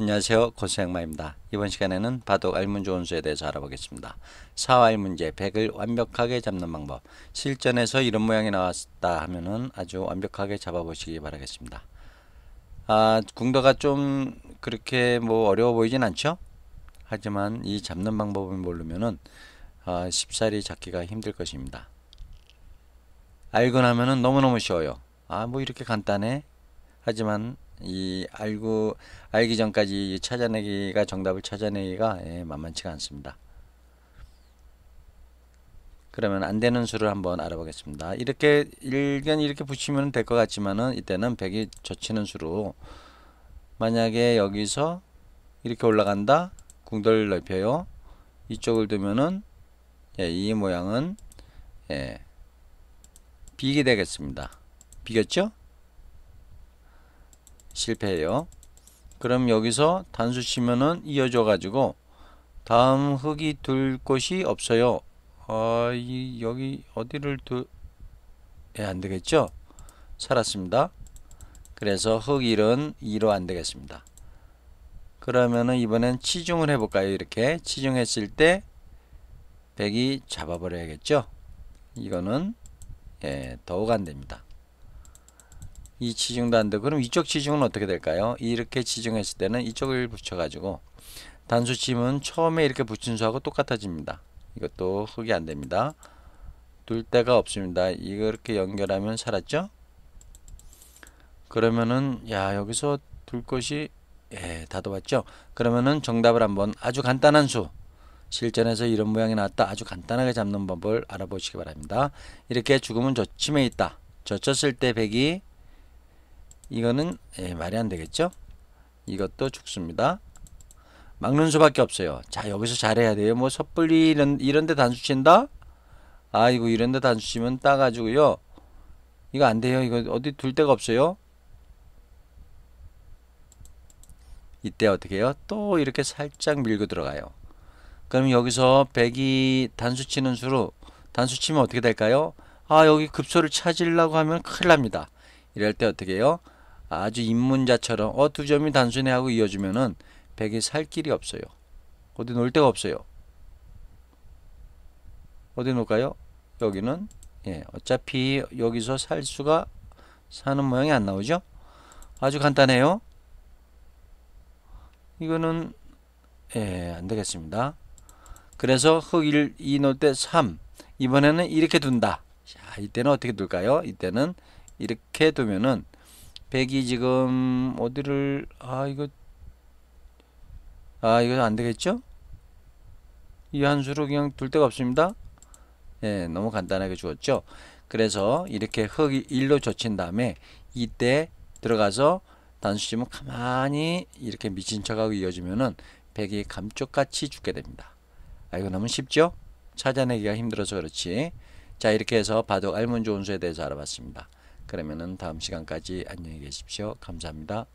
안녕하세요. 고생마입니다 이번 시간에는 바둑 알문조원수에 대해서 알아보겠습니다. 사활 문제 100을 완벽하게 잡는 방법 실전에서 이런 모양이 나왔다 하면은 아주 완벽하게 잡아보시기 바라겠습니다. 아, 궁도가 좀 그렇게 뭐 어려워 보이진 않죠? 하지만 이 잡는 방법을 모르면은 아, 쉽사리 잡기가 힘들 것입니다. 알고 나면은 너무너무 쉬워요. 아, 뭐 이렇게 간단해? 하지만 이 알고 알기 전까지 찾아내기가 정답을 찾아내기가 예, 만만치가 않습니다. 그러면 안 되는 수를 한번 알아보겠습니다. 이렇게 일견 이렇게 붙이면 될 것 같지만은 이때는 100이 젖히는 수로 만약에 여기서 이렇게 올라간다 궁돌 넓혀요 이쪽을 두면은 예, 이 모양은 예, 비이 되겠습니다. 비겼죠? 실패해요. 그럼 여기서 단수 치면은 이어져 가지고 다음 흙이 둘 곳이 없어요. 어, 이, 여기 어디를 둘 예, 안 되겠죠? 살았습니다. 그래서 흙일은 2로 안 되겠습니다. 그러면은 이번엔 치중을 해볼까요? 이렇게 치중했을 때 100이 잡아버려야겠죠? 이거는 예, 더욱 안 됩니다. 이 지중도 한다. 그럼 이쪽 지중은 어떻게 될까요? 이렇게 지중했을 때는 이쪽을 붙여가지고 단수 침은 처음에 이렇게 붙인 수하고 똑같아집니다. 이것도 흙이 안 됩니다. 둘 데가 없습니다. 이렇게 연결하면 살았죠? 그러면은 야 여기서 둘 것이 예, 다도 봤죠? 그러면은 정답을 한번 아주 간단한 수 실전에서 이런 모양이 나왔다. 아주 간단하게 잡는 법을 알아보시기 바랍니다. 이렇게 죽음은 저침에 있다. 젖혔을 때 백이 이거는 예, 말이 안 되겠죠? 이것도 죽습니다 막는 수밖에 없어요. 자 여기서 잘해야 돼요. 뭐 섣불리 이런, 이런데 단수 친다? 아이고 이런데 단수 치면 따가지고요. 이거 안 돼요. 이거 어디 둘 데가 없어요. 이때 어떻게 해요? 또 이렇게 살짝 밀고 들어가요. 그럼 여기서 백이 단수 치는 수로 단수 치면 어떻게 될까요? 아 여기 급소를 찾으려고 하면 큰일 납니다. 이럴 때 어떻게 해요? 아주 입문자처럼 어 두 점이 단순해 하고 이어주면은 백이 살 길이 없어요. 어디 놀 데가 없어요. 어디 놓을까요? 여기는 예, 어차피 여기서 살 수가 사는 모양이 안 나오죠? 아주 간단해요. 이거는 예, 안 되겠습니다. 그래서 흑 1, 2놓때 3. 이번에는 이렇게 둔다. 자, 이때는 어떻게 둘까요? 이때는 이렇게 두면은 백이 지금 어디를 아 이거 아 이거 안되겠죠 이 함수로 그냥 둘 데가 없습니다 예 너무 간단하게 주었죠 그래서 이렇게 흙이일로 젖힌 다음에 이때 들어가서 단수심면 가만히 이렇게 미친 척하고 이어지면은 백이 감쪽같이 죽게 됩니다 아 이거 너무 쉽죠 찾아내기가 힘들어서 그렇지 자 이렇게 해서 바둑 알문조 운수에 대해서 알아봤습니다 그러면은 다음 시간까지 안녕히 계십시오. 감사합니다.